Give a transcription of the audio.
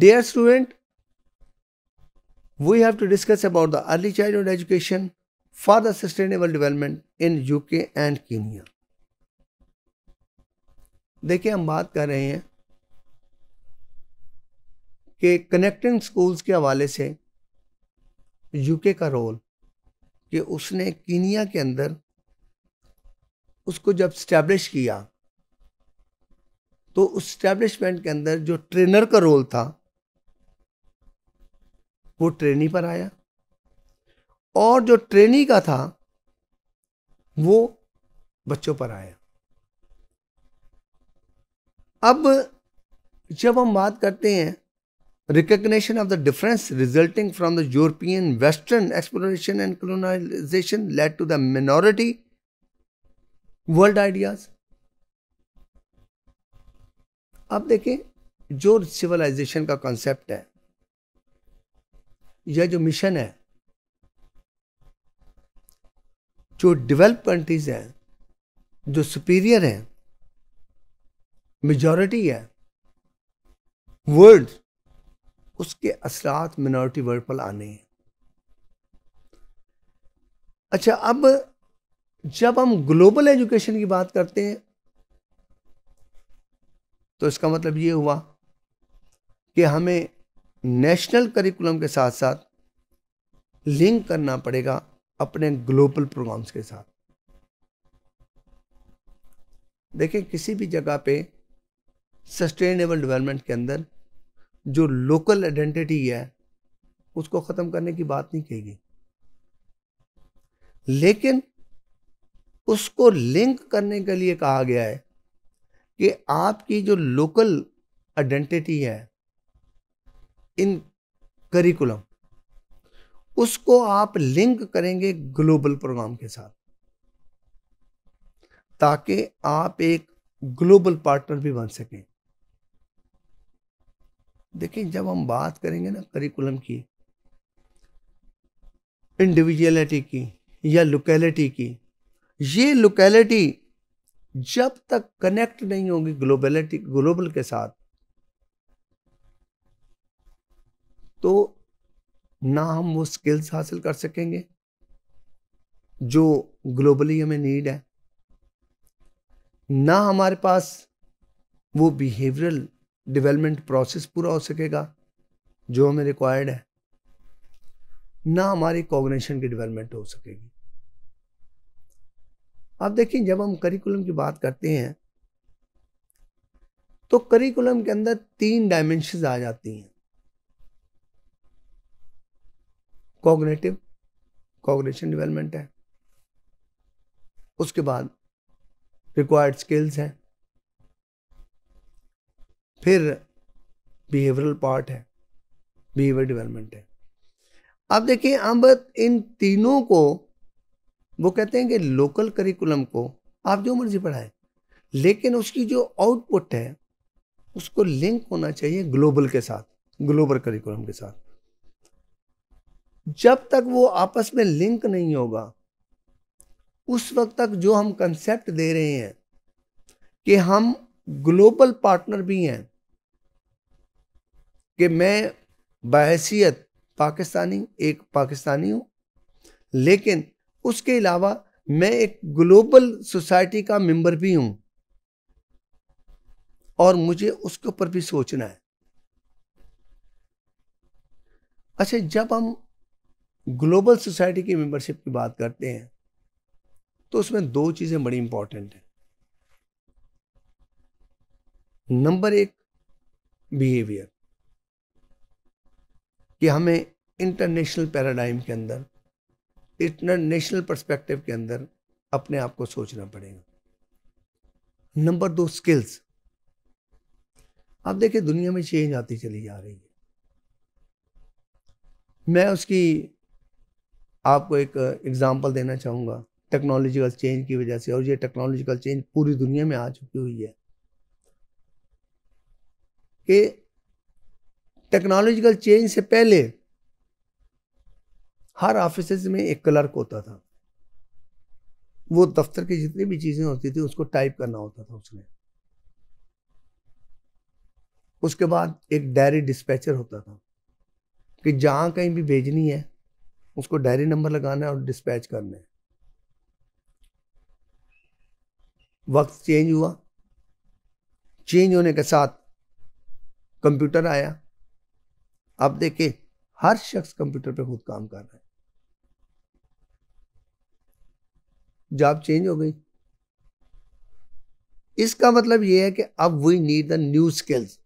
dear student we have to discuss about the early childhood education for the sustainable development in UK and Kenya देखिए हम बात कर रहे हैं कि कनेक्टिंग स्कूल्स के हवाले से यूके का रोल कि उसने कीनिया के अंदर उसको जब स्टैब्लिश किया तो उस स्टैब्लिशमेंट के अंदर जो ट्रेनर का रोल था वो ट्रेनी पर आया और जो ट्रेनी का था वो बच्चों पर आया अब जब हम बात करते हैं recognition of the difference resulting from the European western exploration and colonization led to the minority world ideas अब देखें जो सिविलाइजेशन का कॉन्सेप्ट है यह जो मिशन है जो डेवलप कंट्रीज हैं जो सुपीरियर हैं मेजॉरिटी है वर्ल्ड उसके असरात मिनॉरिटी वर्ल्ड पर आने हैं अच्छा अब जब हम ग्लोबल एजुकेशन की बात करते हैं तो इसका मतलब ये हुआ कि हमें नेशनल करिकुलम के साथ साथ लिंक करना पड़ेगा अपने ग्लोबल प्रोग्राम्स के साथ देखें किसी भी जगह पे सस्टेनेबल डेवलपमेंट के अंदर जो लोकल आइडेंटिटी है उसको ख़त्म करने की बात नहीं कही गई लेकिन उसको लिंक करने के लिए कहा गया है कि आपकी जो लोकल आइडेंटिटी है इन करिकुलम उसको आप लिंक करेंगे ग्लोबल प्रोग्राम के साथ ताकि आप एक ग्लोबल पार्टनर भी बन सकें देखिए जब हम बात करेंगे ना करिकुलम की इंडिविजुअलिटी की या लोकेलिटी की ये लोकेलिटी जब तक कनेक्ट नहीं होगी ग्लोबलिटी ग्लोबल के साथ तो ना हम वो स्किल्स हासिल कर सकेंगे जो ग्लोबली हमें नीड है ना हमारे पास वो बिहेवियरल डेवलपमेंट प्रोसेस पूरा हो सकेगा जो हमें रिक्वायर्ड है ना हमारी कॉग्निशन की डेवलपमेंट हो सकेगी आप देखिए जब हम करिकुलम की बात करते हैं तो करिकुलम के अंदर तीन डायमेंशन आ जाती हैं कॉग्नेटिव कॉग्नेशन डेवलपमेंट है उसके बाद रिक्वायर्ड स्किल्स हैं फिर बिहेवियरल पार्ट है बिहेवियर डेवलपमेंट है अब देखिए अब इन तीनों को वो कहते हैं कि लोकल करिकुलम को आप जो मर्जी पढ़ाए लेकिन उसकी जो आउटपुट है उसको लिंक होना चाहिए ग्लोबल के साथ ग्लोबल करिकुलम के साथ जब तक वो आपस में लिंक नहीं होगा उस वक्त तक जो हम कंसेप्ट दे रहे हैं कि हम ग्लोबल पार्टनर भी हैं कि मैं बहसीत पाकिस्तानी एक पाकिस्तानी हूँ लेकिन उसके अलावा मैं एक ग्लोबल सोसाइटी का मेंबर भी हूँ और मुझे उसके ऊपर भी सोचना है अच्छा जब हम ग्लोबल सोसाइटी की मेंबरशिप की बात करते हैं तो उसमें दो चीज़ें बड़ी इंपॉर्टेंट हैं नंबर एक बिहेवियर कि हमें इंटरनेशनल पैराडाइम के अंदर इंटरनेशनल पर्सपेक्टिव के अंदर अपने आप को सोचना पड़ेगा नंबर दो स्किल्स आप देखिए दुनिया में चेंज आती चली जा रही है मैं उसकी आपको एक एग्ज़ाम्पल देना चाहूँगा टेक्नोलॉजिकल चेंज की वजह से और ये टेक्नोलॉजिकल चेंज पूरी दुनिया में आ चुकी हुई है कि टेक्नोलॉजिकल चेंज से पहले हर ऑफिस में एक क्लर्क होता था वो दफ्तर की जितनी भी चीज़ें होती थी उसको टाइप करना होता था उसने उसके बाद एक डायरी डिस्पैचर होता था कि जहां कहीं भी भेजनी है उसको डायरी नंबर लगाना है और डिस्पैच करना है वक्त चेंज हुआ चेंज होने के साथ कंप्यूटर आया अब देखिए हर शख्स कंप्यूटर पे खुद काम कर रहा है जॉब चेंज हो गई इसका मतलब यह है कि अब we need the new skills